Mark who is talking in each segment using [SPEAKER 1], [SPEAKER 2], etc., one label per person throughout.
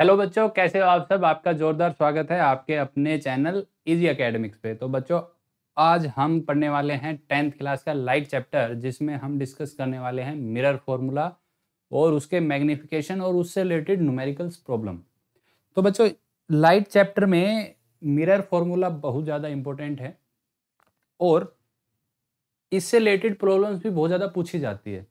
[SPEAKER 1] hello बच्चों कैसे हो आप सब आपका जोरदार स्वागत है आपके अपने चैनल इजी एकेडमिक्स पे तो बच्चों आज हम पढ़ने वाले हैं टेंथ क्लास का लाइट चैप्टर जिसमें हम डिस्कस करने वाले हैं मिरर फॉर्मूला और उसके मैग्निफिकेशन और उससे रिलेटेड न्यूमेरिकल्स प्रॉब्लम तो बच्चों लाइट चैप्टर में मिरर फॉर्मूला बहुत ज़्यादा इम्पोर्टेंट है और इससे रिलेटेड प्रॉब्लम्स भी बहुत ज़्यादा पूछी जाती है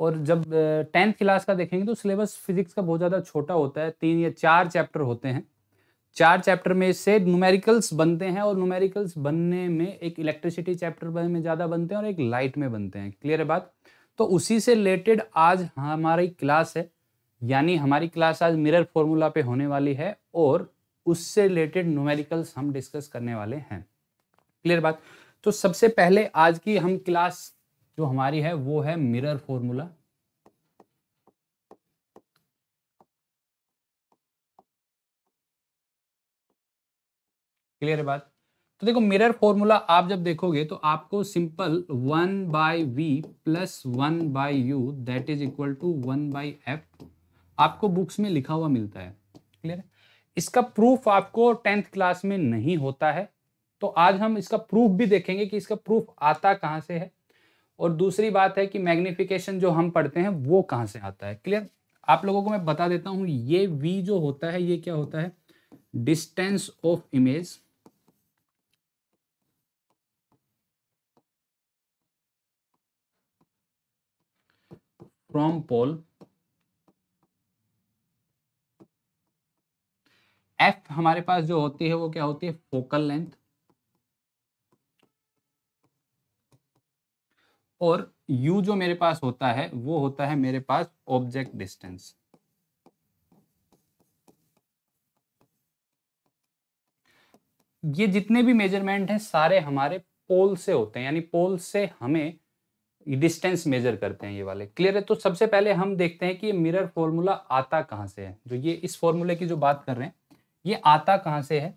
[SPEAKER 1] और जब टेंथ क्लास का देखेंगे तो सिलेबस फिजिक्स का बहुत ज़्यादा छोटा होता है तीन या चार चैप्टर होते हैं चार चैप्टर में से न्यूमेरिकल्स बनते हैं और न्यूमेरिकल्स बनने में एक इलेक्ट्रिसिटी चैप्टर में ज़्यादा बनते हैं और एक लाइट में बनते हैं क्लियर है बात तो उसी से रिलेटेड आज हमारी क्लास है यानी हमारी क्लास आज मिरर फॉर्मूला पे होने वाली है और उससे रिलेटेड न्यूमेरिकल्स हम डिस्कस करने वाले हैं क्लियर बात तो सबसे पहले आज की हम क्लास जो हमारी है वो है मिरर फॉर्मूला क्लियर है बात तो देखो मिरर फॉर्मूला आप जब देखोगे तो आपको simple one by we plus one by you that is equal to one by F आपको बुक्स में लिखा हुआ मिलता है क्लियर है इसका प्रूफ आपको टेंथ क्लास में नहीं होता है तो आज हम इसका प्रूफ भी देखेंगे कि इसका प्रूफ आता कहाँ से है और दूसरी बात है कि मैग्निफिकेशन जो हम पढ़ते हैं वो कहाँ से आता है क्लियर आप लोगों को मैं बता देता हूँ ये वी जो होता है ये क्या होता है distance of image from pole F हमारे पास जो होती है वो क्या होती है फोकल लेंथ और u जो मेरे पास होता है वो होता है मेरे पास ऑब्जेक्ट डिस्टेंस ये जितने भी मेजरमेंट हैं सारे हमारे पोल से होते हैं यानी पोल से हमें डिस्टेंस मेजर करते हैं ये वाले क्लियर है तो सबसे पहले हम देखते हैं कि ये मिरर फॉर्मूला आता कहाँ से है जो ये इस फॉर्मूले की जो बात कर रहे हैं ये आता कहाँ से है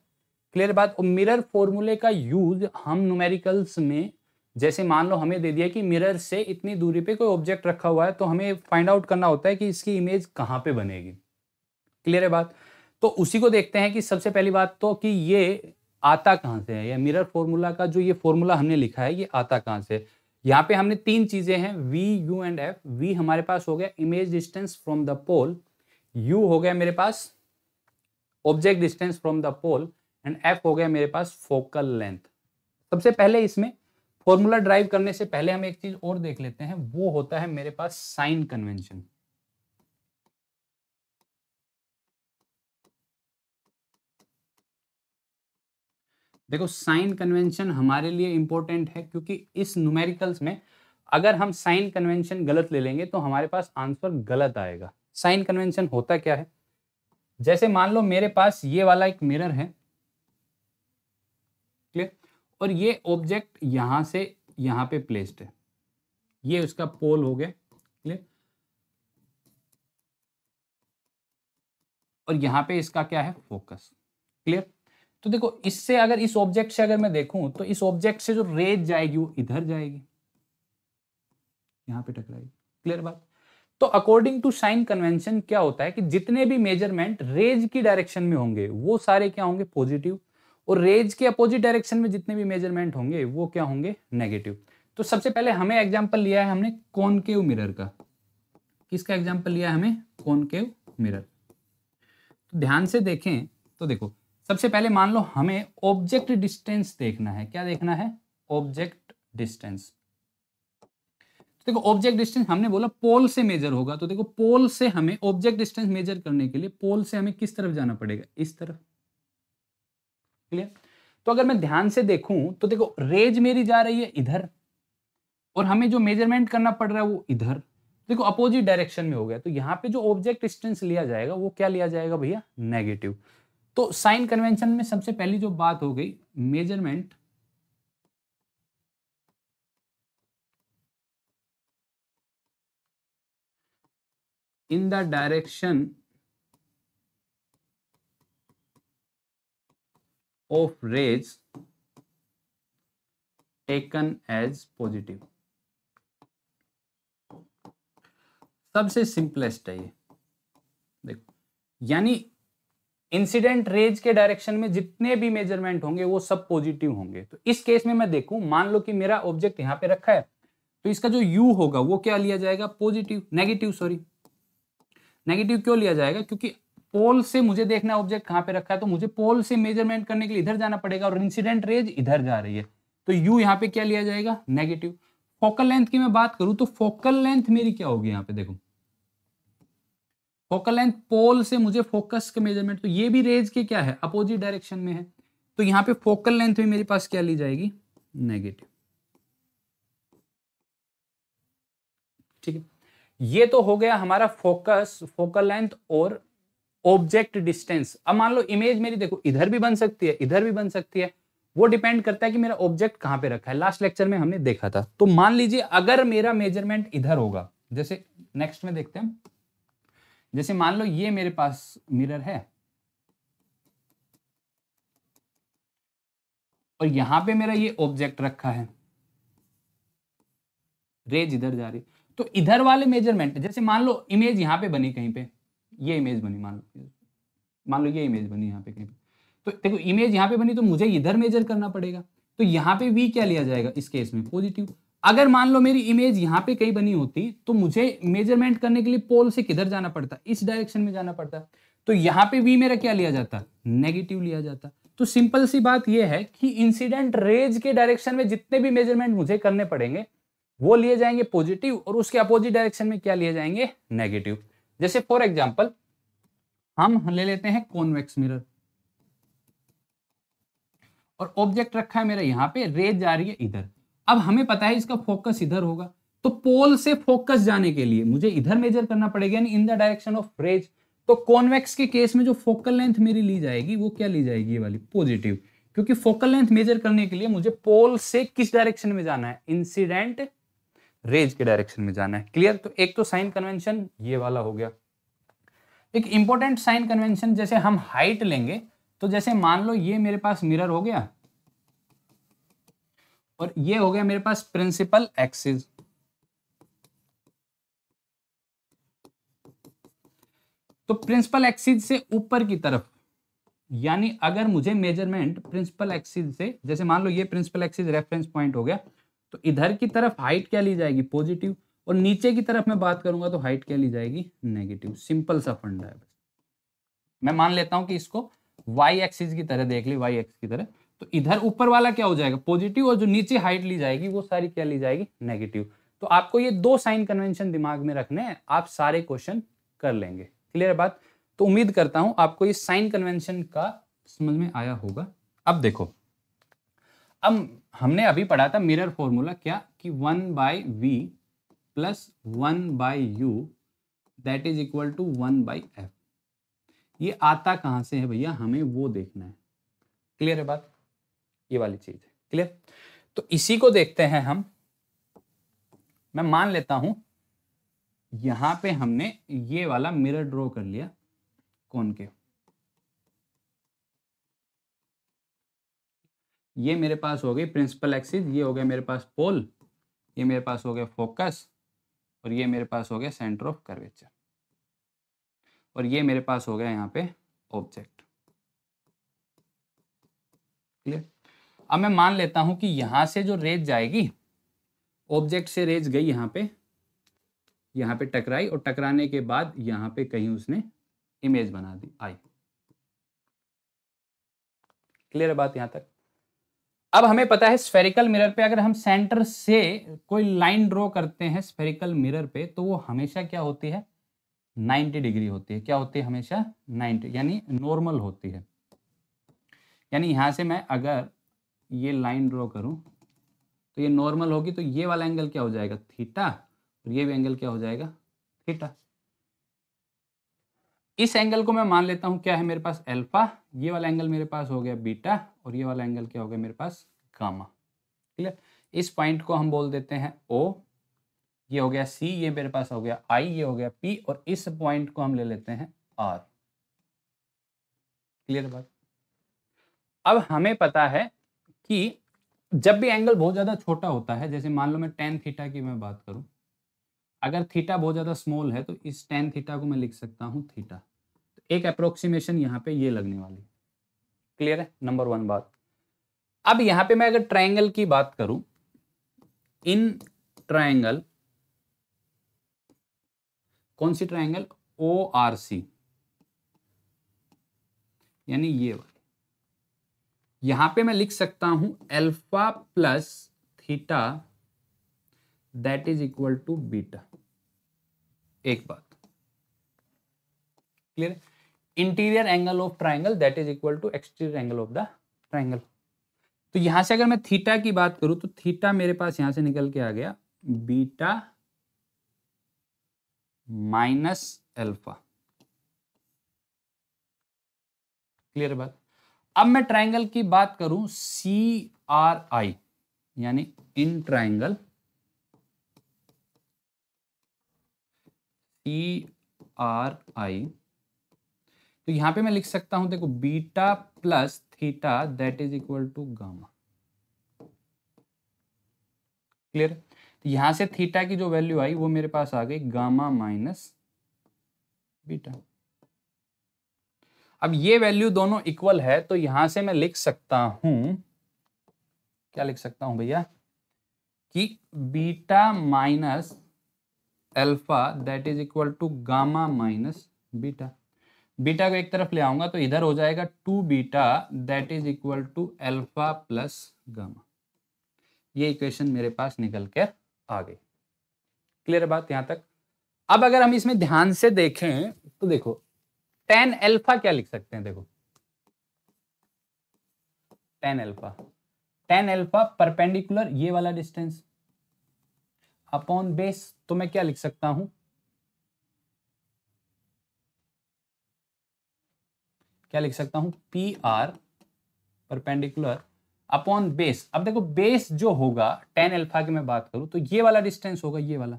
[SPEAKER 1] क्लियर बात और मिरर फॉर्मूले का यूज हम न्यूमेरिकल्स में जैसे मान लो हमें दे दिया कि मिरर से इतनी दूरी पे कोई ऑब्जेक्ट रखा हुआ है तो हमें फाइंड आउट करना होता है कि इसकी इमेज कहाँ पे बनेगी क्लियर है बात तो उसी को देखते हैं कि सबसे पहली बात तो कि ये आता कहाँ से है या मिरर फॉर्मूला का जो ये फॉर्मूला हमने लिखा है ये आता कहाँ से यहाँ पे हमने तीन चीज़ें हैं V U and F V हमारे पास हो गया image distance from the pole U हो गया मेरे पास object distance from the pole and F हो गया मेरे पास फोकल लेंथ सबसे पहले इसमें फॉर्मूला ड्राइव करने से पहले हम एक चीज और देख लेते हैं वो होता है मेरे पास साइन कन्वेंशन देखो साइन कन्वेंशन हमारे लिए इंपॉर्टेंट है क्योंकि इस न्यूमेरिकल्स में अगर हम साइन कन्वेंशन गलत ले लेंगे तो हमारे पास आंसर गलत आएगा साइन कन्वेंशन होता क्या है जैसे मान लो मेरे पास ये वाला एक मिरर है क्लियर और ये ऑब्जेक्ट यहां से यहां पे प्लेस्ड है ये उसका पोल हो गया क्लियर और यहां पे इसका क्या है फोकस क्लियर तो देखो इससे अगर इस ऑब्जेक्ट से अगर मैं देखूं तो इस ऑब्जेक्ट से जो रेज जाएगी वो इधर जाएगी यहां पे टकराएगी क्लियर बात तो अकॉर्डिंग टू साइन कन्वेंशन क्या होता है कि जितने भी मेजरमेंट रेज की डायरेक्शन में होंगे वो सारे क्या होंगे पॉजिटिव और रेज के अपोजिट डायरेक्शन में जितने भी मेजरमेंट होंगे वो क्या होंगे नेगेटिव तो सबसे पहले हमें एग्जाम्पल लिया है हमने कॉनकेव मिरर का किसका एग्जाम्पल लिया है हमें कॉनकेव मिरर तो ध्यान से देखें तो देखो सबसे पहले मान लो हमें ऑब्जेक्ट डिस्टेंस देखना है क्या देखना है ऑब्जेक्ट डिस्टेंस तो देखो ऑब्जेक्ट डिस्टेंस हमने बोला पोल से मेजर होगा तो देखो पोल से हमें ऑब्जेक्ट डिस्टेंस मेजर करने के लिए पोल से हमें किस तरफ जाना पड़ेगा इस तरफ क्लियर तो अगर मैं ध्यान से देखूं तो देखो रेज मेरी जा रही है इधर और हमें जो मेजरमेंट करना पड़ रहा है वो इधर देखो अपोजिट डायरेक्शन में हो गया तो यहाँ पे जो ऑब्जेक्ट डिस्टेंस लिया जाएगा वो क्या लिया जाएगा भैया नेगेटिव तो साइन कन्वेंशन में सबसे पहली जो बात हो गई measurement in the direction of rays taken as positive सबसे सिंपलेस्ट है ये देखो यानी इंसिडेंट रेज के डायरेक्शन में जितने भी मेजरमेंट होंगे वो सब पॉजिटिव होंगे तो इस केस में मैं देखूं मान लो कि मेरा ऑब्जेक्ट यहां पे रखा है तो इसका जो यू होगा वो क्या लिया जाएगा पॉजिटिव नेगेटिव सॉरी नेगेटिव क्यों लिया जाएगा क्योंकि पोल से मुझे देखना है ऑब्जेक्ट कहां पे रखा है तो मुझे पोल से मेजरमेंट करने के लिए इधर जाना पड़ेगा और इंसिडेंट रेज इधर जा रही है तो यू यहां पे क्या लिया जाएगा नेगेटिव फोकल लेंथ की मैं बात करूं तो फोकल लेंथ मेरी क्या होगी यहां पे देखो फोकल लेंथ पोल से मुझे फोकस के मेजरमेंट तो ये भी रेज के क्या है अपोजिट डायरेक्शन में है तो यहां पर फोकल लेंथ भी मेरे पास क्या ली जाएगी नेगेटिव ठीक है ये तो हो गया हमारा फोकस फोकल लेंथ और ऑब्जेक्ट डिस्टेंस अब मान लो इमेज मेरी देखो इधर भी बन सकती है इधर भी बन सकती है वो डिपेंड करता है कि मेरा ऑब्जेक्ट कहां पे रखा है लास्ट लेक्चर में हमने देखा था तो मान लीजिए अगर मेरा मेजरमेंट इधर होगा जैसे नेक्स्ट में देखते हैं जैसे मान लो ये मेरे पास मिरर है और यहां पे मेरा ये ऑब्जेक्ट रखा है रेज इधर जा रही तो इधर वाले मेजरमेंट जैसे मान लो इमेज यहां पे बनी कहीं पे ये इमेज बनी मान लो मान लो ये इमेज बनी यहाँ पे कहीं तो देखो इमेज यहाँ पे बनी तो मुझे इधर मेजर करना पड़ेगा तो यहाँ पे वी क्या लिया जाएगा इस केस में पॉजिटिव अगर मान लो मेरी इमेज यहाँ पे कहीं बनी होती तो मुझे मेजरमेंट करने के लिए पोल से किधर जाना पड़ता इस डायरेक्शन में जाना पड़ता तो यहाँ पे वी मेरा क्या लिया जाता नेगेटिव लिया जाता तो सिंपल सी बात यह है कि इंसिडेंट रेज के डायरेक्शन में जितने भी मेजरमेंट मुझे करने पड़ेंगे वो लिए जाएंगे पॉजिटिव और उसके अपोजिट डायरेक्शन में क्या लिए जाएंगे नेगेटिव जैसे फॉर एग्जाम्पल हम ले लेते हैं कॉन्वेक्स मिरर और ऑब्जेक्ट रखा है मेरा यहां पे रेज जा रही है इधर अब हमें पता है इसका फोकस इधर होगा तो पोल से फोकस जाने के लिए मुझे इधर मेजर करना पड़ेगा in the direction of rays तो कॉन्वेक्स के केस में जो फोकल लेंथ मेरी ली जाएगी वो क्या ली जाएगी ये वाली पॉजिटिव क्योंकि फोकल लेंथ मेजर करने के लिए मुझे पोल से किस डायरेक्शन में जाना है इंसिडेंट रेज के डायरेक्शन में जाना है क्लियर तो एक तो साइन कन्वेंशन ये वाला हो गया एक इंपॉर्टेंट साइन कन्वेंशन जैसे हम हाइट लेंगे तो जैसे मान लो ये मेरे पास मिरर हो गया और ये हो गया मेरे पास प्रिंसिपल एक्सिस तो प्रिंसिपल एक्सिस से ऊपर की तरफ यानी अगर मुझे मेजरमेंट प्रिंसिपल एक्सिस से जैसे मान लो ये प्रिंसिपल एक्सिस रेफरेंस पॉइंट हो गया तो इधर की तरफ हाइट क्या ली जाएगी पॉजिटिव और नीचे की तरफ मैं बात करूंगा तो हाइट क्या ली जाएगी नेगेटिव सिंपल सा फंडा है मैं मान लेता हूं कि इसको वाई एक्सिस की तरह देख ली वाई एक्स की तरह तो इधर ऊपर वाला क्या हो जाएगा पॉजिटिव और जो नीचे हाइट ली जाएगी वो सारी क्या ली जाएगी नेगेटिव तो आपको ये दो साइन कन्वेंशन दिमाग में रखने हैं आप सारे क्वेश्चन कर लेंगे क्लियर बात तो उम्मीद करता हूं आपको ये साइन कन्वेंशन का समझ में आया होगा अब देखो अब हमने अभी पढ़ा था मिरर फॉर्मूला क्या कि one by we plus one by you that is equal to one by F ये आता कहाँ से है भैया हमें वो देखना है क्लियर है बात ये वाली चीज है क्लियर तो इसी को देखते हैं हम मैं मान लेता हूं यहां पे हमने ये वाला मिरर ड्रॉ कर लिया कौन के ये मेरे पास हो गई प्रिंसिपल एक्सिस ये हो गया मेरे पास पोल ये मेरे पास हो गया फोकस और ये मेरे पास हो गया सेंटर ऑफ कर्वेचर और ये मेरे पास हो गया यहाँ पे ऑब्जेक्ट क्लियर अब मैं मान लेता हूं कि यहां से जो रेज जाएगी ऑब्जेक्ट से रेज गई यहां पे यहां पे टकराई और टकराने के बाद यहां पे कहीं उसने इमेज बना दी आई क्लियर है बात यहां तक अब हमें पता है स्फेरिकल मिरर पे अगर हम सेंटर से कोई लाइन ड्रॉ करते हैं स्फेरिकल मिरर पे तो वो हमेशा क्या होती है 90 डिग्री होती है क्या होती है हमेशा 90 यानी नॉर्मल होती है यानी यहां से मैं अगर ये लाइन ड्रॉ करूं तो ये नॉर्मल होगी तो ये वाला एंगल क्या हो जाएगा थीटा और ये भी एंगल क्या हो जाएगा थीटा इस एंगल को मैं मान लेता हूं क्या है मेरे पास अल्फा ये वाला एंगल मेरे पास हो गया बीटा और ये वाला एंगल क्या हो गया मेरे पास गामा क्लियर इस पॉइंट को हम बोल देते हैं ओ ये हो गया सी ये मेरे पास हो गया आई ये हो गया पी और इस पॉइंट को हम ले लेते हैं आर क्लियर बात अब हमें पता है कि जब भी एंगल बहुत ज़्यादा छोटा होता है जैसे मान लो मैं टेन थीटा की मैं बात करूं अगर थीटा बहुत ज़्यादा स्मॉल है तो इस टेन थीटा को मैं लिख सकता हूं थीटा तो एक अप्रोक्सीमेशन यहां पे ये लगने वाली है क्लियर है नंबर वन बात अब यहां पे मैं अगर ट्रायंगल की बात करूं इन ट्रायंगल कौन सी ट्रायंगल ओ आर सी यानी ये यहां पे मैं लिख सकता हूं alpha plus theta that is equal to beta एक बात क्लियर है interior angle of triangle that is equal to exterior angle of the triangle तो यहां से अगर मैं थीटा की बात करूं तो थीटा मेरे पास यहां से निकल के आ गया बीटा माइनस एल्फा क्लियर बात अब मैं ट्राइंगल की बात करूं सी आर आई यानी इन ट्राइंगल सी आर आई तो यहां पे मैं लिख सकता हूं देखो beta plus theta that is equal to gamma clear तो यहां से थीटा की जो वैल्यू आई वो मेरे पास आ गई गामा माइनस बीटा अब ये वैल्यू दोनों इक्वल है तो यहां से मैं लिख सकता हूं क्या लिख सकता हूं भैया कि beta minus alpha that is equal to gamma minus beta beta को एक तरफ ले आऊंगा तो इधर हो जाएगा two beta that is equal to alpha plus gamma ये इक्वेशन मेरे पास निकल कर आ गई क्लियर बात यहां तक अब अगर हम इसमें ध्यान से देखें तो देखो टेन एल्फा क्या लिख सकते हैं देखो tan alpha tan alpha perpendicular ये वाला डिस्टेंस अपॉन बेस तो मैं क्या लिख सकता हूं क्या लिख सकता हूं P R perpendicular upon base अब देखो बेस जो होगा टेन एल्फा की मैं बात करूं तो ये वाला डिस्टेंस होगा ये वाला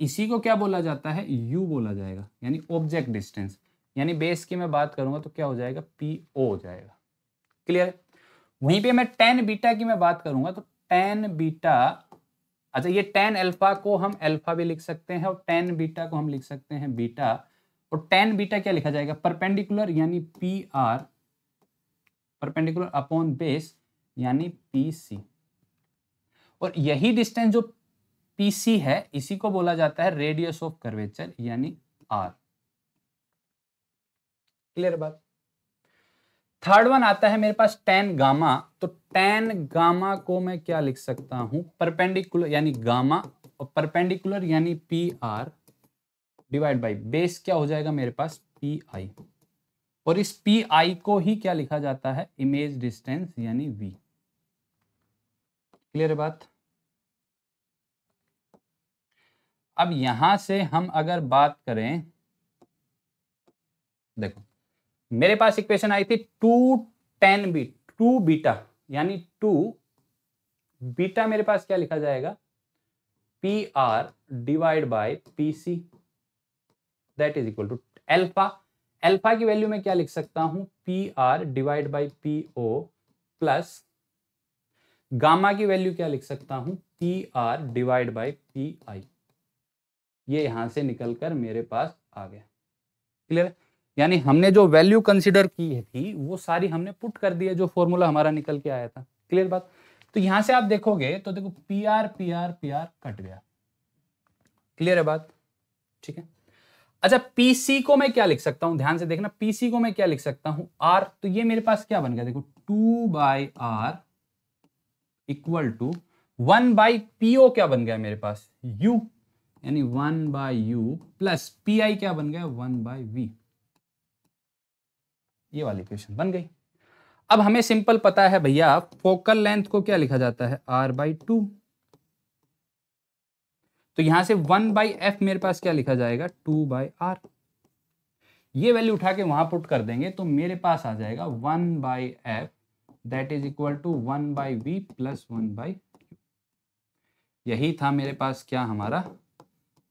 [SPEAKER 1] इसी को क्या बोला जाता है यू बोला जाएगा यानी ऑब्जेक्ट डिस्टेंस यानी बेस की मैं बात करूंगा तो क्या हो जाएगा पी ओ हो जाएगा क्लियर है वहीं पे मैं टेन बीटा की मैं बात करूंगा तो टेन बीटा अच्छा ये टेन एल्फा को हम एल्फा भी लिख सकते हैं और टेन बीटा को हम लिख सकते हैं बीटा और टेन बीटा क्या लिखा जाएगा परपेंडिकुलर यानी P R perpendicular upon base यानी पी सी और यही डिस्टेंस जो पी सी है इसी को बोला जाता है रेडियस ऑफ कर्वेचर यानी आर क्लियर बात थर्ड वन आता है मेरे पास टेन गामा तो टेन गामा को मैं क्या लिख सकता हूं परपेंडिकुलर यानी गामा और परपेंडिकुलर यानी P R divide by base क्या हो जाएगा मेरे पास पी आई और इस पी आई को ही क्या लिखा जाता है इमेज डिस्टेंस यानी वी क्लियर है बात अब यहां से हम अगर बात करें देखो मेरे पास इक्वेशन आई थी two tan B two beta यानी टू बीटा मेरे पास क्या लिखा जाएगा P R divide by P C that is equal to alpha alpha की वैल्यू में क्या लिख सकता हूं P R divide by P O plus gamma की वैल्यू क्या लिख सकता हूं P R divide by P I ये यहां से निकलकर मेरे पास आ गया क्लियर यानी हमने जो वैल्यू कंसिडर की थी वो सारी हमने पुट कर दिया जो फॉर्मूला हमारा निकल के आया था क्लियर बात तो यहां से आप देखोगे तो देखो P R P R P R cut गया क्लियर है बात ठीक है अच्छा पीसी को मैं क्या लिख सकता हूं ध्यान से देखना पीसी को मैं क्या लिख सकता हूं आर तो ये मेरे पास क्या बन गया देखो two by R equal to one by PO क्या बन गया मेरे पास यू यानी one by U plus P I क्या बन गया वन बाई वी ये वाली इक्वेशन बन गई अब हमें सिंपल पता है भैया फोकल लेंथ को क्या लिखा जाता है आर बाई टू तो यहां से वन बाई एफ मेरे पास क्या लिखा जाएगा टू बाई आर ये वैल्यू उठा के वहां पुट कर देंगे तो मेरे पास आ जाएगा one by F that is equal to one by we plus one by यही था मेरे पास क्या हमारा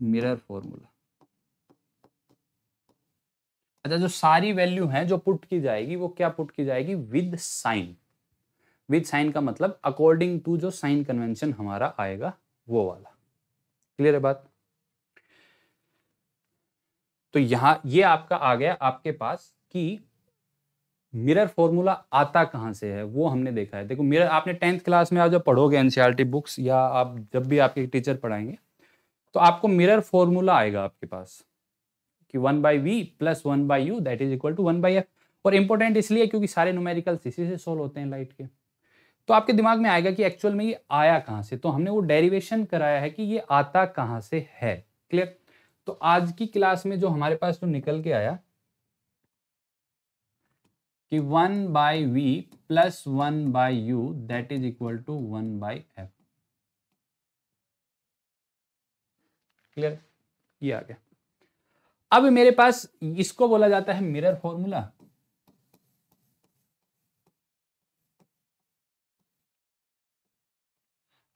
[SPEAKER 1] मिरर फॉर्मूला अच्छा जो सारी वैल्यू है जो पुट की जाएगी वो क्या पुट की जाएगी विद साइन विद साइन का मतलब अकॉर्डिंग टू जो साइन कन्वेंशन हमारा आएगा वो वाला क्लियर है बात तो यहां ये आपका आ गया आपके पास कि मिरर फॉर्मूला आता कहां से है वो हमने देखा है देखो मिरर आपने टेंथ क्लास में आप जब पढ़ोगे एनसीईआरटी बुक्स e या आप जब भी आपके टीचर पढ़ाएंगे तो आपको मिरर फॉर्मूला आएगा आपके पास कि one by we plus one by you that is equal to one by F और इम्पोर्टेंट इसलिए क्योंकि सारे न्यूमेरिकल इसी से सोल्व होते हैं लाइट के तो आपके दिमाग में आएगा कि एक्चुअल में ये आया कहाँ से तो हमने वो डेरिवेशन कराया है कि ये आता कहाँ से है क्लियर तो आज की क्लास में जो हमारे पास जो निकल के आया कि one by we plus one by you that is equal to one by F clear ये आ गया अब मेरे पास इसको बोला जाता है मिरर फॉर्मूला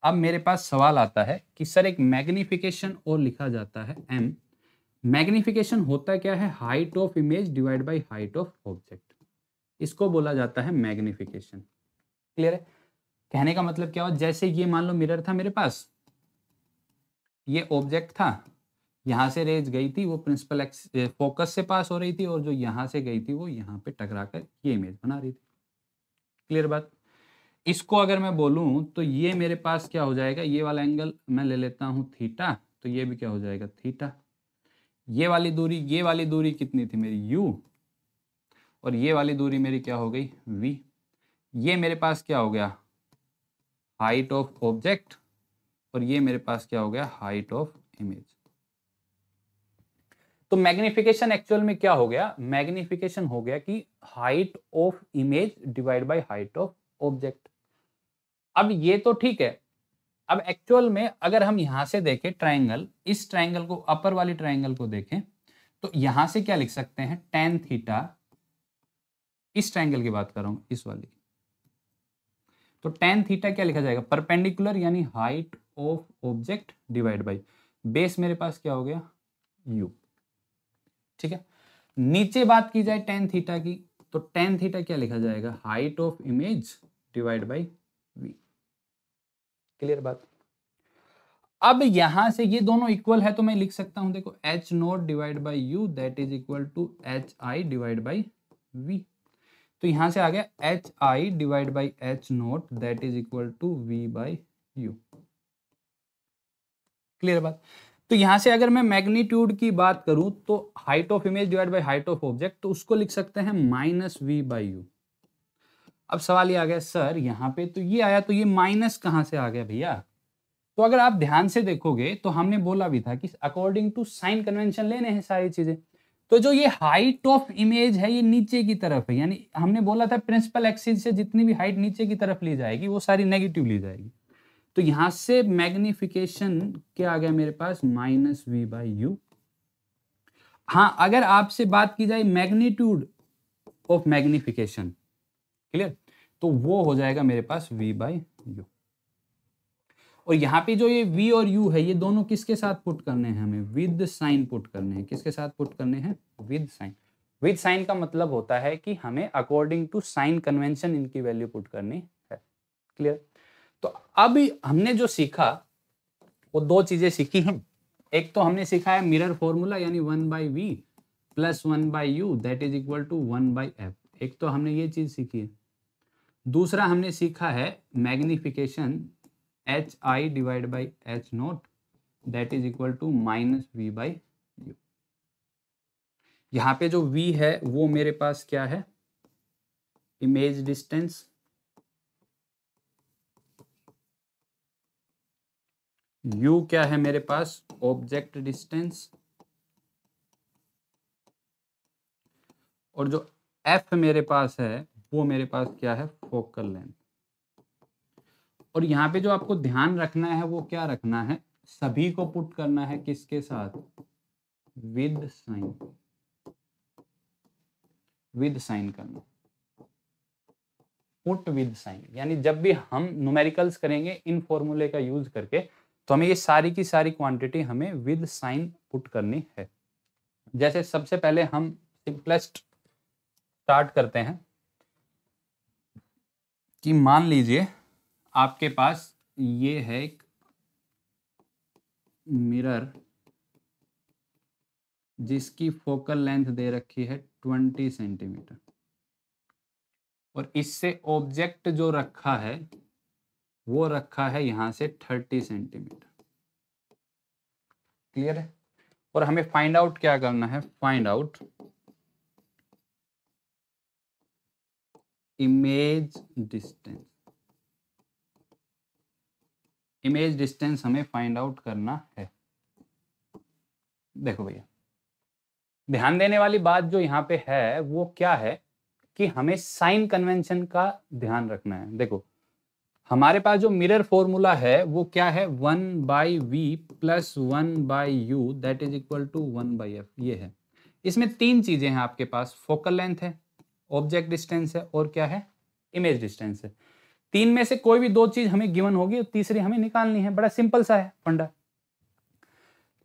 [SPEAKER 1] अब मेरे पास सवाल आता है कि सर एक मैग्निफिकेशन और लिखा जाता है एम मैग्निफिकेशन होता क्या है height of image divide by height of object इसको बोला जाता है मैग्निफिकेशन क्लियर है कहने का मतलब क्या हो जैसे ये मान लो मिरर था मेरे पास ये ऑब्जेक्ट था यहां से रेज गई थी वो प्रिंसिपल एक्स फोकस से पास हो रही थी और जो यहां से गई थी वो यहां पे टकरा कर ये इमेज बना रही थी क्लियर बात इसको अगर मैं बोलूं तो ये मेरे पास क्या हो जाएगा ये वाला एंगल मैं ले लेता हूं थीटा तो ये भी क्या हो जाएगा थीटा ये वाली दूरी ये वाली दूरी कितनी थी मेरी यू और ये वाली दूरी मेरी क्या हो गई वी ये मेरे पास क्या हो गया हाइट ऑफ ऑब्जेक्ट और ये मेरे पास क्या हो गया हाइट ऑफ इमेज तो मैग्निफिकेशन एक्चुअल में क्या हो गया मैग्निफिकेशन हो गया कि height of image divide by height of object अब ये तो ठीक है अब एक्चुअल में अगर हम यहां से देखें ट्राइंगल इस ट्राइंगल को अपर वाली ट्राइंगल को देखें तो यहां से क्या लिख सकते हैं टेन थीटा इस ट्राइंगल की बात कर रहा हूं इस वाली तो टेन थीटा क्या लिखा जाएगा परपेंडिकुलर यानी height of object divide by base मेरे पास क्या हो गया यू ठीक है नीचे बात की जाए टेन थीटा की तो टेन थीटा क्या लिखा जाएगा height of image divide by V clear बात अब यहां से ये दोनों इक्वल है तो मैं लिख सकता हूं देखो H naught divide by you that is equal to H I divide by V तो यहां से आ गया H I divide by H naught that is equal to V by U clear बात तो यहां से अगर मैं मैग्नीट्यूड की बात करूं तो height of image divide by height of object तो उसको लिख सकते हैं माइनस वी बाई यू अब सवाल ये आ गया सर यहाँ पे तो ये आया तो ये माइनस कहाँ से आ गया भैया तो अगर आप ध्यान से देखोगे तो हमने बोला भी था कि अकॉर्डिंग टू साइन कन्वेंशन लेने हैं सारी चीजें तो जो ये हाइट ऑफ इमेज है ये नीचे की तरफ है यानी हमने बोला था प्रिंसिपल एक्सिस से जितनी भी हाइट नीचे की तरफ ली जाएगी वो सारी नेगेटिव ली जाएगी तो यहां से मैग्निफिकेशन क्या आ गया मेरे पास माइनस वी बाई यू हाँ अगर आपसे बात की जाए मैग्नीट्यूड ऑफ मैग्निफिकेशन क्लियर तो वो हो जाएगा मेरे पास v बाई यू और यहाँ पे जो ये v और u है ये दोनों किसके साथ पुट करने हैं हमें विद साइन पुट करने हैं किसके साथ पुट करने हैं विद साइन विद साइन का मतलब होता है कि हमें अकॉर्डिंग टू साइन कन्वेंशन इनकी वैल्यू पुट करनी है क्लियर तो अब हमने जो सीखा वो दो चीजें सीखी हैं एक तो हमने सीखा है मिरर फॉर्मूला यानी one by we plus one by you that is equal to one by F एक तो हमने ये चीज़ सीखी है दूसरा हमने सीखा है magnification H I divide by H naught that is equal to minus we by U यहाँ पे जो v है वो मेरे पास क्या है इमेज डिस्टेंस u क्या है मेरे पास ऑब्जेक्ट डिस्टेंस और जो एफ मेरे पास है वो मेरे पास क्या है फोकल लेंथ और यहाँ पे जो आपको ध्यान रखना है वो क्या रखना है सभी को पुट करना है किसके साथ विद साइन विद साइन करना पुट विद साइन यानी जब भी हम न्यूमेरिकल्स करेंगे इन फॉर्मूले का यूज करके तो हमें ये सारी की सारी क्वांटिटी हमें विद साइन पुट करनी है जैसे सबसे पहले हम सिंपलेस्ट स्टार्ट करते हैं कि मान लीजिए आपके पास ये है एक मिरर जिसकी फोकल लेंथ दे रखी है ट्वेंटी सेंटीमीटर और इससे ऑब्जेक्ट जो रखा है वो रखा है यहां से थर्टी सेंटीमीटर क्लियर है और हमें फाइंड आउट क्या करना है find out image distance image distance हमें फाइंड आउट करना है देखो भैया ध्यान देने वाली बात जो यहां पे है वो क्या है कि हमें साइन कन्वेंशन का ध्यान रखना है देखो हमारे पास जो मिरर फॉर्मूला है वो क्या है one by we plus one by you that is equal to one by F ये है इसमें तीन चीजें हैं आपके पास फोकल लेंथ है ऑब्जेक्ट डिस्टेंस है और क्या है इमेज डिस्टेंस है तीन में से कोई भी दो चीज हमें गिवन होगी और तो तीसरी हमें निकालनी है बड़ा सिंपल सा है फंडा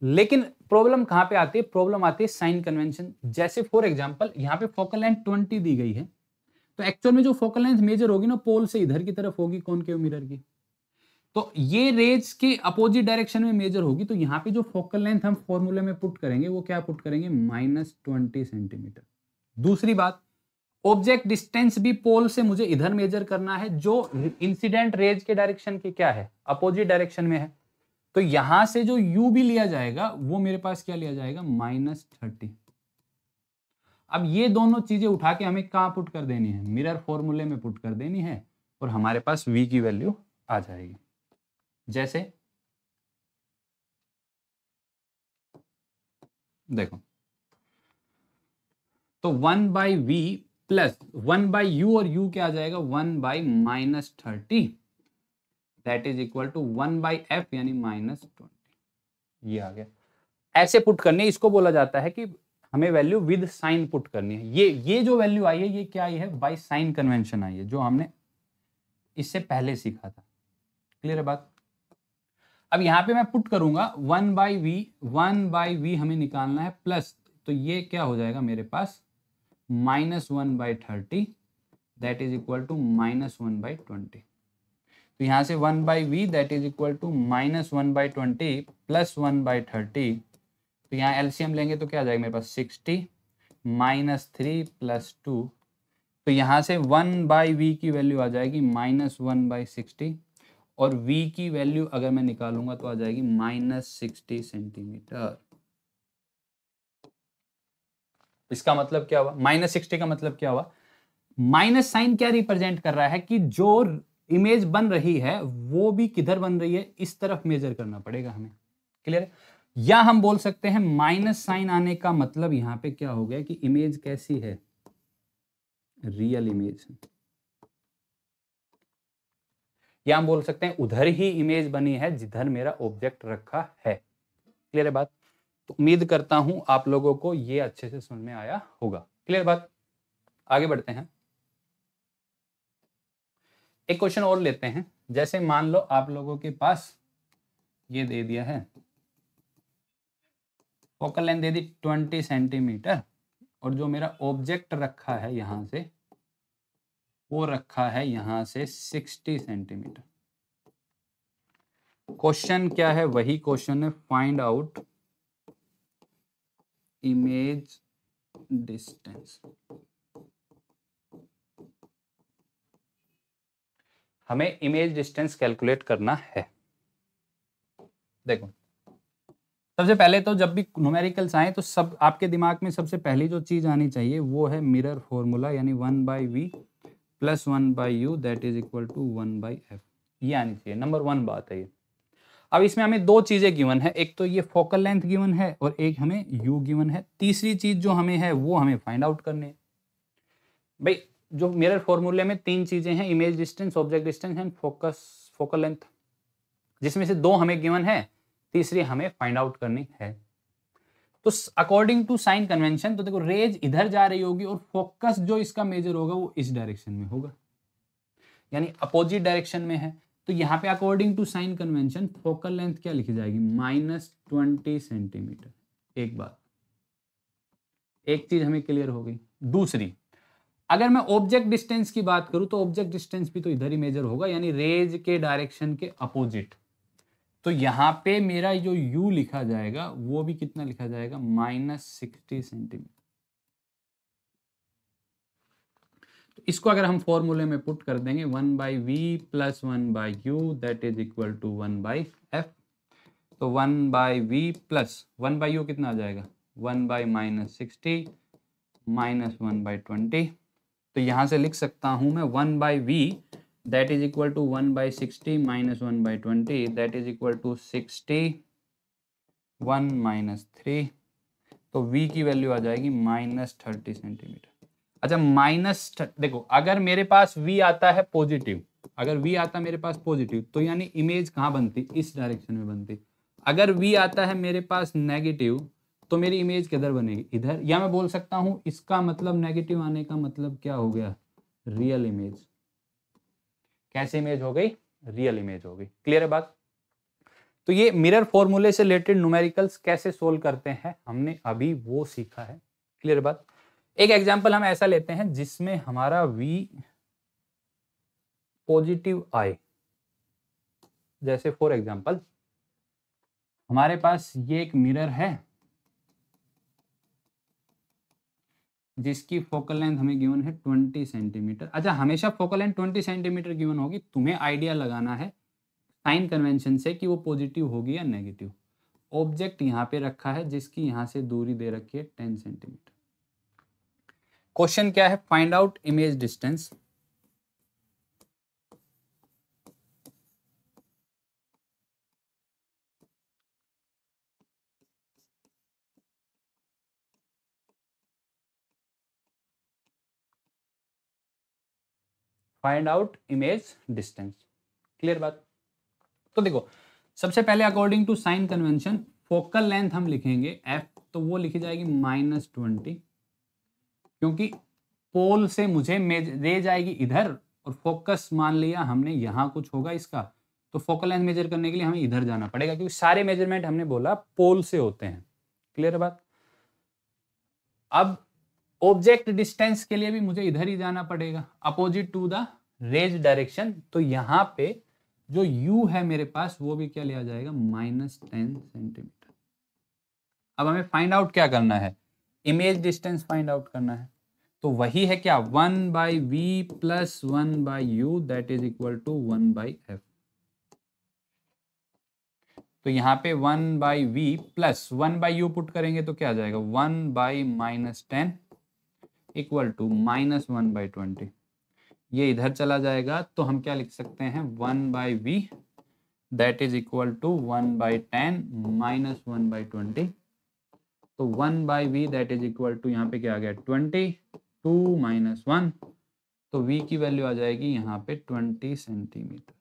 [SPEAKER 1] लेकिन प्रॉब्लम कहां पे आती है प्रॉब्लम आती है साइन कन्वेंशन जैसे फॉर एग्जांपल यहाँ पे फोकल लेंथ ट्वेंटी दी गई है तो एक्चुअल में जो फोकल लेंथ मेजर होगी ना पोल से इधर की तरफ होगी कौन के मिरर की तो ये रेज के अपोजिट डायरेक्शन में मेजर होगी तो यहाँ पे जो फोकल लेंथ हम फॉर्मूले में पुट करेंगे वो क्या पुट करेंगे माइनस ट्वेंटी सेंटीमीटर दूसरी बात ऑब्जेक्ट डिस्टेंस भी पोल से मुझे इधर मेजर करना है जो इंसिडेंट रेज के डायरेक्शन के क्या है अपोजिट डायरेक्शन में है तो यहां से जो यू भी लिया जाएगा वो मेरे पास क्या लिया जाएगा माइनस थर्टी अब ये दोनों चीजें उठा के हमें कहां पुट कर देनी है मिरर फॉर्मूले में पुट कर देनी है और हमारे पास वी की वैल्यू आ जाएगी जैसे देखो तो one by we plus one by U और यू क्या आ जाएगा one by minus thirty that is equal to one by F यानी माइनस ट्वेंटी ये आ गया ऐसे पुट करने इसको बोला जाता है कि हमें वैल्यू विद साइन पुट करनी है ये ये जो वैल्यू आई है ये क्या आई है बाई साइन कन्वेंशन आई है जो हमने इससे पहले सीखा था क्लियर है बात अब यहां पे मैं पुट करूंगा one by V one by V हमें निकालना है प्लस तो ये क्या हो जाएगा मेरे पास minus one by thirty that is equal to minus one by twenty तो यहाँ से one by we that is equal to minus one by twenty plus one by thirty तो यहाँ एलसीएम लेंगे तो क्या आ जाएगा मेरे पास sixty minus three plus two तो यहाँ से वन बाई वी की वैल्यू आ जाएगी माइनस वन बाई सिक्सटी और वी की वैल्यू अगर मैं निकालूंगा तो आ जाएगी माइनस सिक्सटी सेंटीमीटर इसका मतलब क्या हुआ माइनस सिक्सटी का मतलब क्या हुआ माइनस साइन क्या रिप्रेजेंट कर रहा है कि जो इमेज बन रही है वो भी किधर बन रही है इस तरफ मेजर करना पड़ेगा हमें क्लियर या हम बोल सकते हैं माइनस साइन आने का मतलब यहां पे क्या हो गया कि इमेज कैसी है रियल इमेज या हम बोल सकते हैं उधर ही इमेज बनी है जिधर मेरा ऑब्जेक्ट रखा है क्लियर है बात उम्मीद करता हूं आप लोगों को ये अच्छे से सुन में आया होगा क्लियर बात आगे बढ़ते हैं एक क्वेश्चन और लेते हैं जैसे मान लो आप लोगों के पास ये दे दिया है फोकल लेंथ दे दी ट्वेंटी सेंटीमीटर और जो मेरा ऑब्जेक्ट रखा है यहां से वो रखा है यहां से सिक्सटी सेंटीमीटर क्वेश्चन क्या है वही क्वेश्चन है फाइंड आउट इमेज डिस्टेंस हमें इमेज डिस्टेंस कैलकुलेट करना है देखो सबसे पहले तो जब भी न्यूमेरिकल्स आए तो सब आपके दिमाग में सबसे पहली जो चीज आनी चाहिए वो है मिरर फॉर्मूला यानी one by we plus one by you that is equal to one by F ये आनी चाहिए नंबर वन बात है ये अब इसमें हमें दो चीज़ें गिवन है एक तो ये फोकल लेंथ गिवन है और एक हमें यू गिवन है तीसरी चीज़ जो हमें है वो हमें फाइंड आउट करने है भाई जो मिरर फॉर्मूले में तीन चीज़ें हैं image distance object distance and focus focal length जिसमें से दो हमें गिवन है तीसरी हमें फाइंड आउट करनी है तो अकॉर्डिंग टू साइन कन्वेंशन तो देखो रेज इधर जा रही होगी और फोकस जो इसका मेजर होगा वो इस डायरेक्शन में होगा यानी अपोजिट डायरेक्शन में है तो यहाँ पे according to sign convention focal length क्या लिखी जाएगी माइनस ट्वेंटी सेंटीमीटर एक बात एक चीज हमें क्लियर हो गई दूसरी अगर मैं ऑब्जेक्ट डिस्टेंस की बात करूं तो ऑब्जेक्ट डिस्टेंस भी तो इधर ही मेजर होगा यानी रेज के डायरेक्शन के अपोजिट तो यहां पे मेरा जो यू लिखा जाएगा वो भी कितना लिखा जाएगा माइनस सिक्सटी सेंटीमीटर इसको अगर हम फॉर्मूले में पुट कर देंगे one by we plus one by you that is equal to one by F तो one by we plus one by U कितना आ जाएगा one by minus sixty minus one by twenty तो यहाँ से लिख सकता हूँ मैं one by we that is equal to one by sixty minus one by twenty that is equal to sixty one minus three तो v की value आ जाएगी माइनस थर्टी सेंटीमीटर अच्छा माइनस देखो अगर मेरे पास वी आता है पॉजिटिव अगर वी आता मेरे पास पॉजिटिव तो यानी इमेज कहाँ बनती इस डायरेक्शन में बनती अगर वी आता है मेरे पास नेगेटिव तो मेरी इमेज किधर बनेगी इधर या मैं बोल सकता हूं इसका मतलब नेगेटिव आने का मतलब क्या हो गया रियल इमेज कैसे इमेज हो गई रियल इमेज हो गई क्लियर है बात तो ये मिरर फॉर्मूले से रिलेटेड न्यूमेरिकल्स कैसे सोल्व करते हैं हमने अभी वो सीखा है क्लियर बात एक एग्जाम्पल हम ऐसा लेते हैं जिसमें हमारा वी पॉजिटिव आए जैसे फॉर एग्जाम्पल हमारे पास ये एक मिरर है जिसकी फोकल लेंथ हमें गिवन है 20 सेंटीमीटर अच्छा हमेशा फोकल लेंथ 20 सेंटीमीटर गिवन होगी तुम्हें आइडिया लगाना है साइन कन्वेंशन से कि वो पॉजिटिव होगी या नेगेटिव ऑब्जेक्ट यहाँ पे रखा है जिसकी यहाँ से दूरी दे रखी है 10 सेंटीमीटर क्वेश्चन क्या है find out image distance find out image distance clear बात तो देखो सबसे पहले according to sign convention focal length हम लिखेंगे एफ तो वो लिखी जाएगी माइनस ट्वेंटी क्योंकि पोल से मुझे रेज आएगी इधर और फोकस मान लिया हमने यहाँ कुछ होगा इसका तो फोकल लेंथ मेजर करने के लिए हमें इधर जाना पड़ेगा क्योंकि सारे मेजरमेंट हमने बोला पोल से होते हैं क्लियर बात अब ऑब्जेक्ट डिस्टेंस के लिए भी मुझे इधर ही जाना पड़ेगा opposite to the rays direction तो यहाँ पे जो u है मेरे पास वो भी क्या लिया जाएगा माइनस टेन सेंटीमीटर अब हमें फाइंड आउट क्या करना है इमेज डिस्टेंस फाइंड आउट करना है तो वही है क्या one by we plus one by you that is equal to one by F तो यहां पे one by we plus one by U put करेंगे तो क्या आ जाएगा one by minus ten equal to minus one by twenty ये इधर चला जाएगा तो हम क्या लिख सकते हैं one by we that is equal to one by ten minus one by twenty तो one by we that is equal to यहाँ पे क्या आ गया ट्वेंटी टू माइनस वन तो वी की वैल्यू आ जाएगी यहां पे ट्वेंटी सेंटीमीटर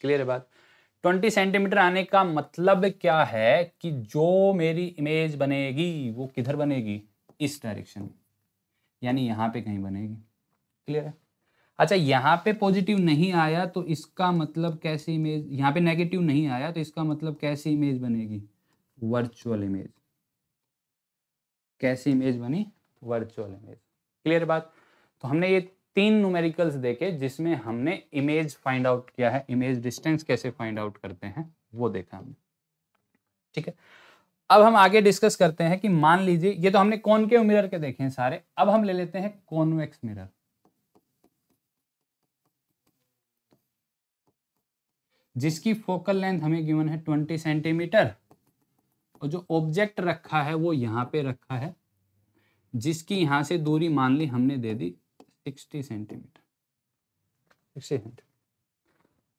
[SPEAKER 1] क्लियर है बात 20 सेंटीमीटर आने का मतलब क्या है कि जो मेरी इमेज बनेगी वो किधर बनेगी इस डायरेक्शन यानी यहां पे कहीं बनेगी क्लियर है अच्छा यहाँ पे पॉजिटिव नहीं आया तो इसका मतलब कैसी इमेज यहाँ पे नेगेटिव नहीं आया तो इसका मतलब कैसी इमेज बनेगी वर्चुअल इमेज कैसी इमेज बनी वर्चुअल इमेज क्लियर बात तो हमने ये तीन न्यूमेरिकल्स देखे जिसमें हमने इमेज फाइंड आउट किया है इमेज डिस्टेंस कैसे फाइंड आउट करते हैं वो देखा हमने ठीक है अब हम आगे डिस्कस करते हैं कि मान लीजिए ये तो हमने कौन के मिरर के देखे हैं सारे अब हम ले लेते हैं कॉनवेक्स मिरर जिसकी फोकल लेंथ हमें गिवन है ट्वेंटी सेंटीमीटर और जो ऑब्जेक्ट रखा है वो यहाँ पे रखा है जिसकी यहाँ से दूरी मान ली हमने दे दी सिक्सटी सेंटीमीटर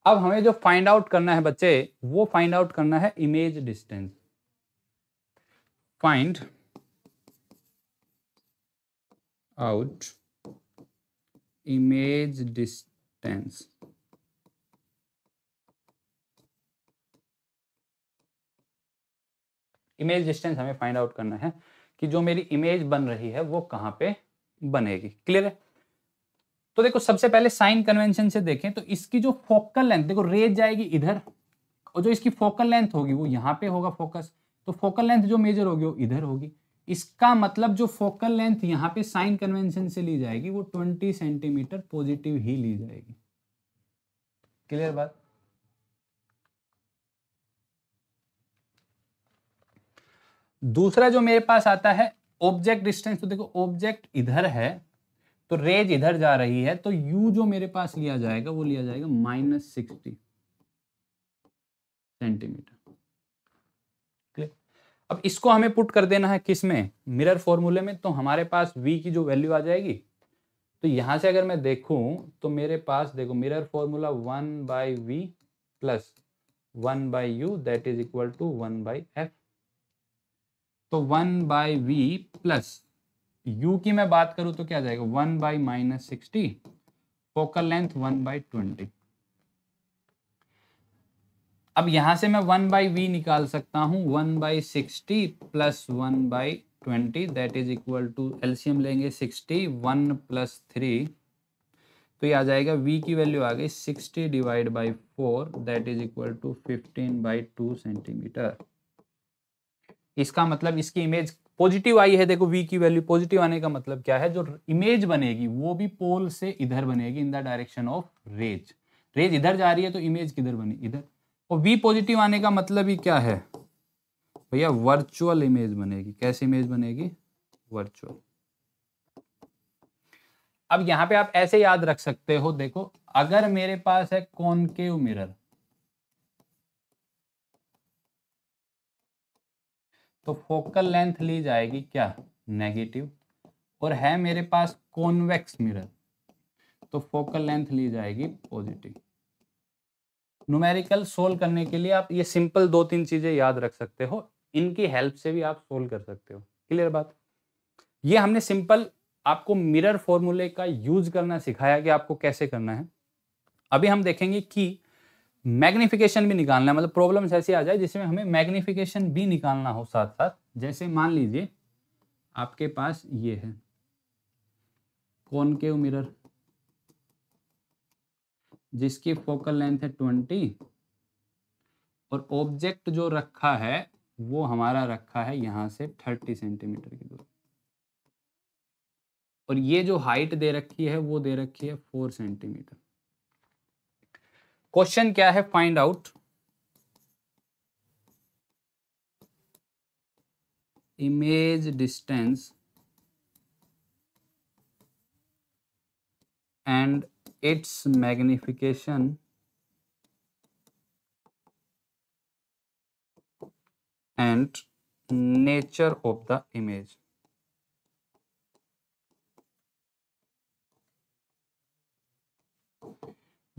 [SPEAKER 1] अब हमें जो फाइंड आउट करना है बच्चे वो फाइंड आउट करना है image distance find out image distance image distance हमें फाइंड आउट करना है कि जो मेरी इमेज बन रही है वो कहाँ पे बनेगी क्लियर है तो देखो सबसे पहले साइन कन्वेंशन से देखें तो इसकी जो फोकल लेंथ देखो रेज जाएगी इधर और जो इसकी फोकल लेंथ होगी वो यहाँ पे होगा फोकस तो फोकल लेंथ जो मेजर होगी वो इधर होगी इसका मतलब जो फोकल लेंथ यहाँ पे साइन कन्वेंशन से ली जाएगी वो 20 सेंटीमीटर पॉजिटिव ही ली जाएगी क्लियर बात दूसरा जो मेरे पास आता है ऑब्जेक्ट डिस्टेंस तो देखो ऑब्जेक्ट इधर है तो रेज इधर जा रही है तो यू जो मेरे पास लिया जाएगा वो लिया जाएगा माइनस सिक्सटी सेंटीमीटर क्लियर अब इसको हमें पुट कर देना है किस में मिरर फॉर्मूले में तो हमारे पास वी की जो वैल्यू आ जाएगी तो यहां से अगर मैं देखूं तो मेरे पास देखो mirror formula one by we plus one by you that is equal to one by F तो one by we plus U की मैं बात करूं तो क्या जाएगा one by minus sixty focal length one by twenty अब यहां से मैं वन बाई वी निकाल सकता हूं one by sixty plus one by twenty that is equal to LCM लेंगे सिक्सटी वन प्लस थ्री तो ये आ जाएगा v की वैल्यू आ गई sixty divide by four that is equal to fifteen by two centimetre इसका मतलब इसकी इमेज पॉजिटिव आई है देखो वी की वैल्यू पॉजिटिव आने का मतलब क्या है जो इमेज बनेगी वो भी पोल से इधर बनेगी in the direction of rays rays इधर जा रही है तो इमेज किधर बनी इधर और वी पॉजिटिव आने का मतलब ही क्या है भैया वर्चुअल इमेज बनेगी कैसी इमेज बनेगी वर्चुअल अब यहां पे आप ऐसे याद रख सकते हो देखो अगर मेरे पास है कॉनकेव मिरर तो फोकल लेंथ ली जाएगी क्या नेगेटिव और है मेरे पास कॉन्वेक्स मिरर तो फोकल लेंथ ली जाएगी पॉजिटिव न्यूमेरिकल सोल्व करने के लिए आप ये सिंपल दो तीन चीजें याद रख सकते हो इनकी हेल्प से भी आप सोल्व कर सकते हो क्लियर बात ये हमने सिंपल आपको मिरर फॉर्मूले का यूज करना सिखाया कि आपको कैसे करना है अभी हम देखेंगे कि मैग्निफिकेशन भी निकालना है मतलब प्रॉब्लम ऐसी आ जाए जिसमें हमें मैग्निफिकेशन भी निकालना हो साथ साथ जैसे मान लीजिए आपके पास ये है कॉनकेव मिरर जिसकी फोकल लेंथ है ट्वेंटी और ऑब्जेक्ट जो रखा है वो हमारा रखा है यहां से थर्टी सेंटीमीटर की दूरी और ये जो हाइट दे रखी है वो दे रखी है फोर सेंटीमीटर क्वेश्चन क्या है find out image distance and its magnification and nature of the image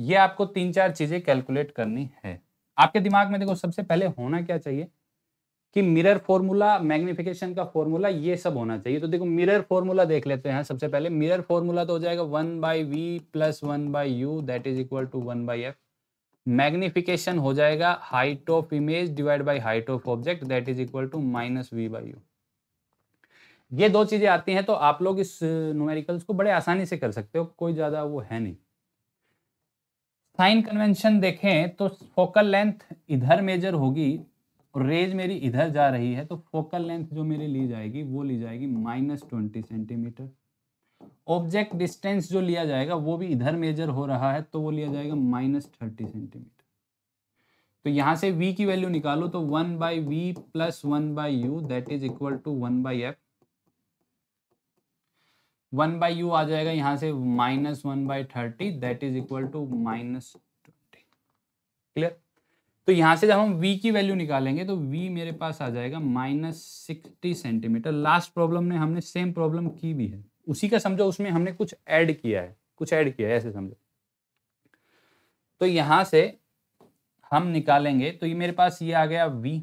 [SPEAKER 1] ये आपको तीन चार चीजें कैलकुलेट करनी है आपके दिमाग में देखो सबसे पहले होना क्या चाहिए कि मिरर फॉर्मूला मैग्निफिकेशन का फॉर्मूला ये सब होना चाहिए तो देखो मिरर फॉर्मूला देख लेते हैं सबसे पहले मिरर फॉर्मूला तो हो जाएगा one by we plus one by you that is equal to one by f magnification हो जाएगा height of image divide by height of object that is equal to minus we by u ये दो चीजें आती हैं तो आप लोग इस न्यूमेरिकल्स को बड़े आसानी से कर सकते हो कोई ज्यादा वो है नहीं साइन कन्वेंशन देखें तो फोकल लेंथ इधर मेजर होगी और रेज मेरी इधर जा रही है तो फोकल लेंथ जो मेरी ली जाएगी वो ली जाएगी minus twenty centimeter object distance जो लिया जाएगा वो भी इधर मेजर हो रहा है तो वो लिया जाएगा माइनस थर्टी सेंटीमीटर तो यहाँ से v की वैल्यू निकालो तो one by we plus one by you that is equal to one by f one by u आ जाएगा यहां से minus one by thirty that is equal to minus twenty clear तो यहां से जब हम v की वैल्यू निकालेंगे तो v मेरे पास आ जाएगा minus sixty centimeter last problem में हमने सेम प्रॉब्लम की भी है उसी का समझो उसमें हमने कुछ ऐड किया है कुछ ऐड किया है ऐसे समझो तो यहां से हम निकालेंगे तो ये मेरे पास ये आ गया वी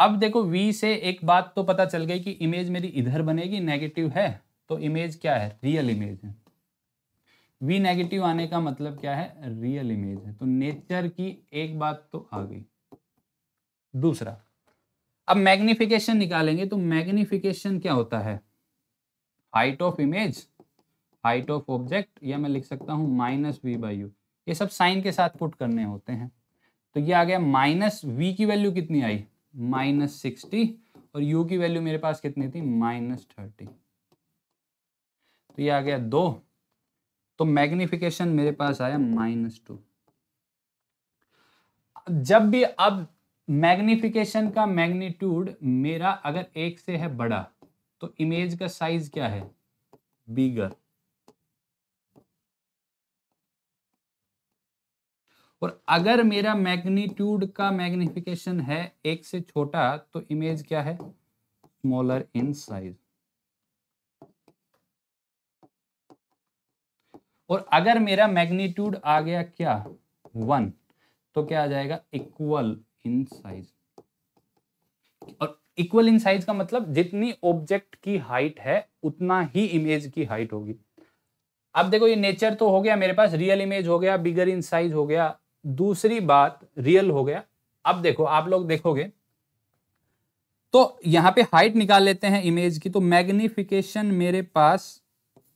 [SPEAKER 1] अब देखो v से एक बात तो पता चल गई कि इमेज मेरी इधर बनेगी नेगेटिव है तो इमेज क्या है रियल इमेज है v नेगेटिव आने का मतलब क्या है रियल इमेज है तो नेचर की एक बात तो आ गई दूसरा अब मैग्निफिकेशन निकालेंगे तो मैग्निफिकेशन क्या होता है height of image height of object या मैं लिख सकता हूं माइनस वी बाई यू ये सब साइन के साथ पुट करने होते हैं तो ये आ गया माइनस वी की वैल्यू कितनी आई माइनस सिक्सटी और यू की वैल्यू मेरे पास कितनी थी माइनस थर्टी तो ये आ गया दो तो मैग्निफिकेशन मेरे पास आया माइनस टू जब भी अब मैग्निफिकेशन का मैग्नीट्यूड मेरा अगर एक से है बड़ा तो इमेज का साइज क्या है बीगर और अगर मेरा मैग्नीट्यूड का मैग्निफिकेशन है एक से छोटा तो इमेज क्या है स्मॉलर इन साइज और अगर मेरा मैग्नीट्यूड आ गया क्या वन तो क्या आ जाएगा इक्वल इन साइज और इक्वल इन साइज का मतलब जितनी ऑब्जेक्ट की हाइट है उतना ही इमेज की हाइट होगी अब देखो ये नेचर तो हो गया मेरे पास रियल इमेज हो गया बिगर इन साइज हो गया दूसरी बात रियल हो गया अब देखो आप लोग देखोगे तो यहां पे हाइट निकाल लेते हैं इमेज की तो मैग्निफिकेशन मेरे पास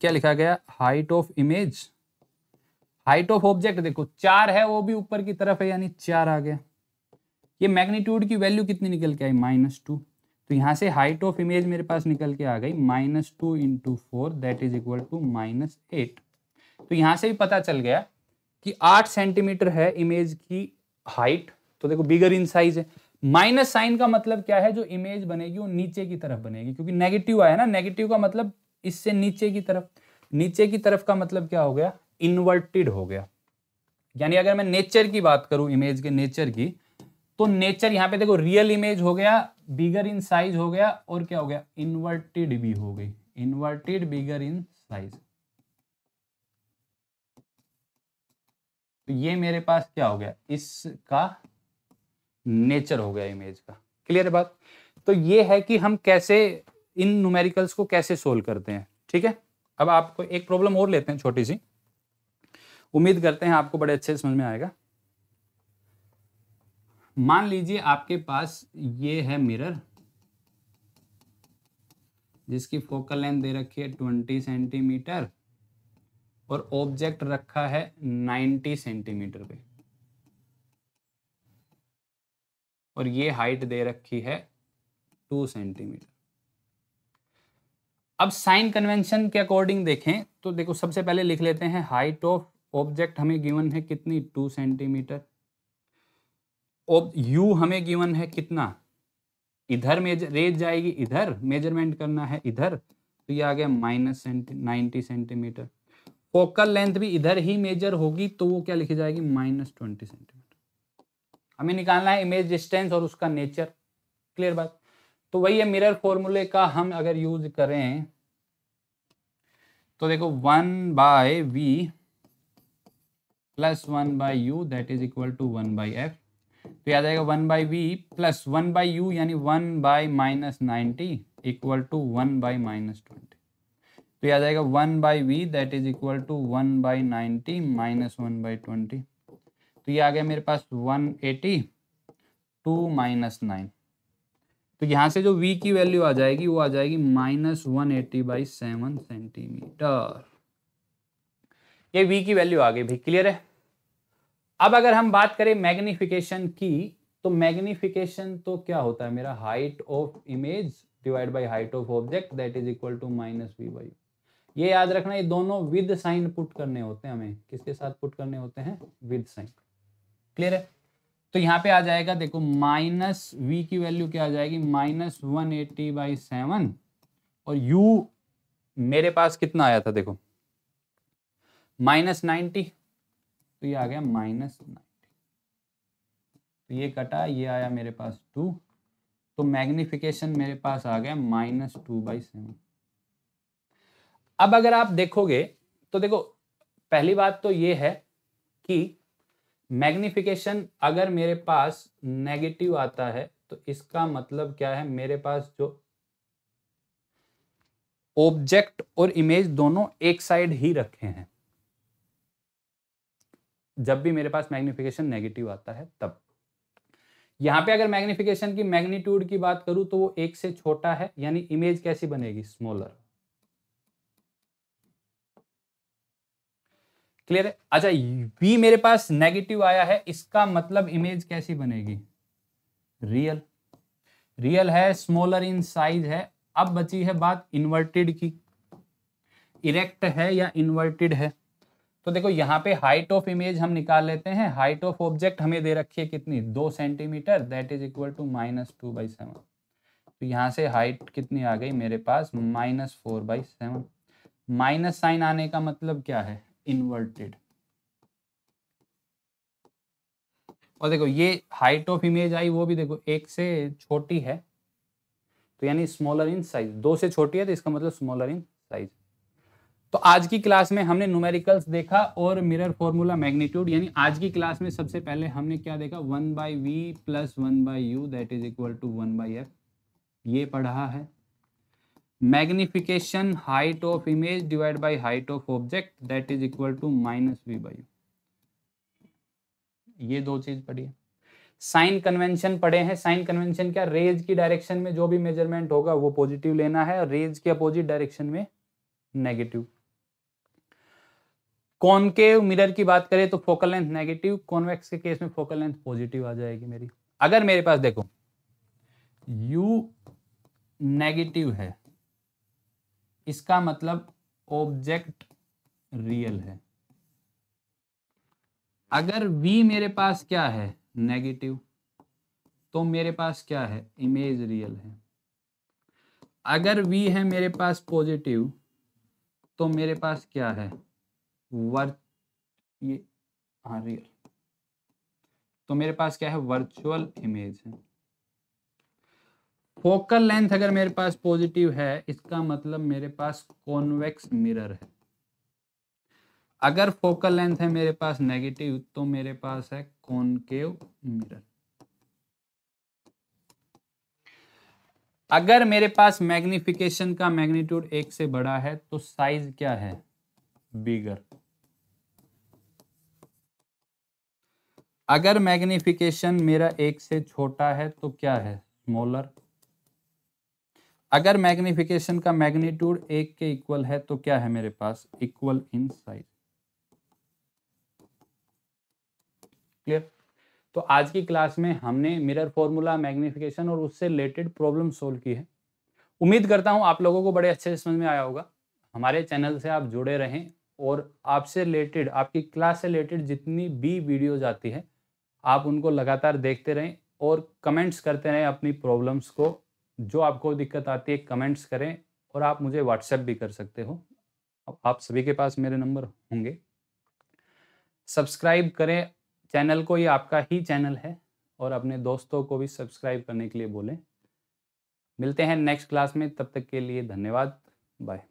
[SPEAKER 1] क्या लिखा गया height of image height of object देखो चार है वो भी ऊपर की तरफ है यानी चार आ गया ये मैग्नीट्यूड की वैल्यू कितनी निकल के आई माइनस टू तो यहां से हाइट ऑफ इमेज मेरे पास निकल के आ गई minus two into four that is equal to minus eight तो यहां से भी पता चल गया कि आठ सेंटीमीटर है इमेज की हाइट तो देखो बिगर इन साइज है माइनस साइन का मतलब क्या है जो इमेज बनेगी वो नीचे की तरफ बनेगी क्योंकि नेगेटिव आया ना नेगेटिव का मतलब इससे नीचे की तरफ नीचे की तरफ का मतलब क्या हो गया इन्वर्टेड हो गया यानी अगर मैं नेचर की बात करूं इमेज के नेचर की तो नेचर यहाँ पे देखो रियल इमेज हो गया बिगर इन साइज हो गया और क्या हो गया इन्वर्टेड भी हो गई इन्वर्टेड बिगर इन साइज तो ये मेरे पास क्या हो गया इसका नेचर हो गया इमेज का क्लियर है बात तो ये है कि हम कैसे इन न्यूमेरिकल्स को कैसे सोल्व करते हैं ठीक है अब आपको एक प्रॉब्लम और लेते हैं छोटी सी उम्मीद करते हैं आपको बड़े अच्छे समझ में आएगा मान लीजिए आपके पास ये है मिरर जिसकी फोकल लेंथ दे रखी है ट्वेंटी सेंटीमीटर और ऑब्जेक्ट रखा है 90 सेंटीमीटर पे और ये हाइट दे रखी है 2 सेंटीमीटर अब साइन कन्वेंशन के अकॉर्डिंग देखें तो देखो सबसे पहले लिख लेते हैं हाइट ऑफ ऑब्जेक्ट हमें गिवन है कितनी 2 सेंटीमीटर यू हमें गिवन है कितना इधर मेजर रेज जाएगी इधर मेजरमेंट करना है इधर तो ये आ गया minus centi ninety centimeter focal length भी इधर ही मेजर होगी तो वो क्या लिखी जाएगी माइनस ट्वेंटी सेंटीमीटर हमें निकालना है इमेज डिस्टेंस और उसका नेचर क्लियर बात तो वही है मिरर फॉर्मूले का हम अगर यूज करें तो देखो one by v plus one by u that is equal to one by F तो याद आएगा one by v plus one by u यानी one by minus ninety equal to one by minus twenty तो ये आ जाएगा one by we that is equal to one by ninety minus one by twenty तो ये आ गया मेरे पास one eighty two minus nine तो यहाँ से जो v की वैल्यू आ जाएगी वो आ जाएगी minus one eighty by seven centimeter ये v की वैल्यू आ गई भाई क्लियर है अब अगर हम बात करें मैग्निफिकेशन की तो मैग्निफिकेशन तो क्या होता है मेरा height of image divide by height of object that is equal to minus we by ये याद रखना ये दोनों विद साइन पुट करने होते हैं हमें किसके साथ पुट करने होते हैं विद साइन क्लियर है तो यहाँ पे आ जाएगा देखो माइनस वी की वैल्यू क्या आ जाएगी minus one eighty by seven और यू मेरे पास कितना आया था देखो माइनस नाइन्टी तो ये आ गया माइनस नाइन्टी तो ये कटा ये आया मेरे पास टू तो मैग्निफिकेशन मेरे पास आ गया माइनस टू बाई सेवन अब अगर आप देखोगे तो देखो पहली बात तो ये है कि मैग्निफिकेशन अगर मेरे पास नेगेटिव आता है तो इसका मतलब क्या है मेरे पास जो ऑब्जेक्ट और इमेज दोनों एक साइड ही रखे हैं जब भी मेरे पास मैग्निफिकेशन नेगेटिव आता है तब यहां पे अगर मैग्निफिकेशन की मैग्नीट्यूड की बात करूं तो वो एक से छोटा है यानी इमेज कैसी बनेगी स्मॉलर क्लियर है अच्छा बी मेरे पास नेगेटिव आया है इसका मतलब इमेज कैसी बनेगी रियल रियल है स्मॉलर इन साइज है अब बची है बात इन्वर्टेड की इरेक्ट है या इन्वर्टेड है तो देखो यहाँ पे हाइट ऑफ इमेज हम निकाल लेते हैं हाइट ऑफ ऑब्जेक्ट हमें दे रखी है कितनी दो centimeter that is equal to minus two by seven तो यहाँ से हाइट कितनी आ गई मेरे पास minus four by seven minus sign आने का मतलब क्या है इन्वर्टेड और देखो ये हाइट ऑफ इमेज आई वो भी देखो एक से छोटी है तो यानी स्मॉलर इन साइज दो से छोटी है तो इसका मतलब स्मॉलर इन साइज तो आज की क्लास में हमने न्यूमेरिकल्स देखा और मिरर फॉर्मूला मैग्नीट्यूड यानी आज की क्लास में सबसे पहले हमने क्या देखा one by we plus one by you that is equal to one by F ये पढ़ा है magnification height of image divide by height of object that is equal to minus we by u दो चीज पढ़ी है sign convention पढ़े हैं sign convention क्या रेज की डायरेक्शन में जो भी मेजरमेंट होगा वो पॉजिटिव लेना है रेज के अपोजिट डायरेक्शन में नेगेटिव कॉनकेव मिरर की बात करें तो फोकल लेंथ नेगेटिव कॉन्वेक्स के केस में फोकल लेंथ पॉजिटिव आ जाएगी मेरी अगर मेरे पास देखो यू नेगेटिव है इसका मतलब ऑब्जेक्ट रियल है अगर v मेरे पास क्या है नेगेटिव तो मेरे पास क्या है इमेज रियल है अगर v है मेरे पास पॉजिटिव तो मेरे पास क्या है वर्च ये हाँ रियल तो मेरे पास क्या है वर्चुअल इमेज है फोकल लेंथ अगर मेरे पास पॉजिटिव है इसका मतलब मेरे पास कॉन्वेक्स मिरर है अगर फोकल लेंथ है मेरे पास नेगेटिव तो मेरे पास है कॉनकेव मिरर अगर मेरे पास मैग्निफिकेशन का मैग्नीट्यूड एक से बड़ा है तो साइज क्या है बिगर अगर मैग्निफिकेशन मेरा एक से छोटा है तो क्या है स्मॉलर अगर मैग्निफिकेशन का मैग्नीट्यूड एक के इक्वल है तो क्या है मेरे पास इक्वल इन साइज क्लियर तो आज की क्लास में हमने मिरर फॉर्मूला मैग्निफिकेशन और उससे रिलेटेड प्रॉब्लम सोल्व की है उम्मीद करता हूं आप लोगों को बड़े अच्छे से समझ में आया होगा हमारे चैनल से आप जुड़े रहें और आपसे रिलेटेड आपकी क्लास से रिलेटेड जितनी भी वीडियोज आती है आप उनको लगातार देखते रहें और कमेंट्स करते रहें अपनी प्रॉब्लम्स को जो आपको दिक्कत आती है कमेंट्स करें और आप मुझे व्हाट्सएप भी कर सकते हो आप सभी के पास मेरे नंबर होंगे सब्सक्राइब करें चैनल को ये आपका ही चैनल है और अपने दोस्तों को भी सब्सक्राइब करने के लिए बोलें मिलते हैं नेक्स्ट क्लास में तब तक के लिए धन्यवाद बाय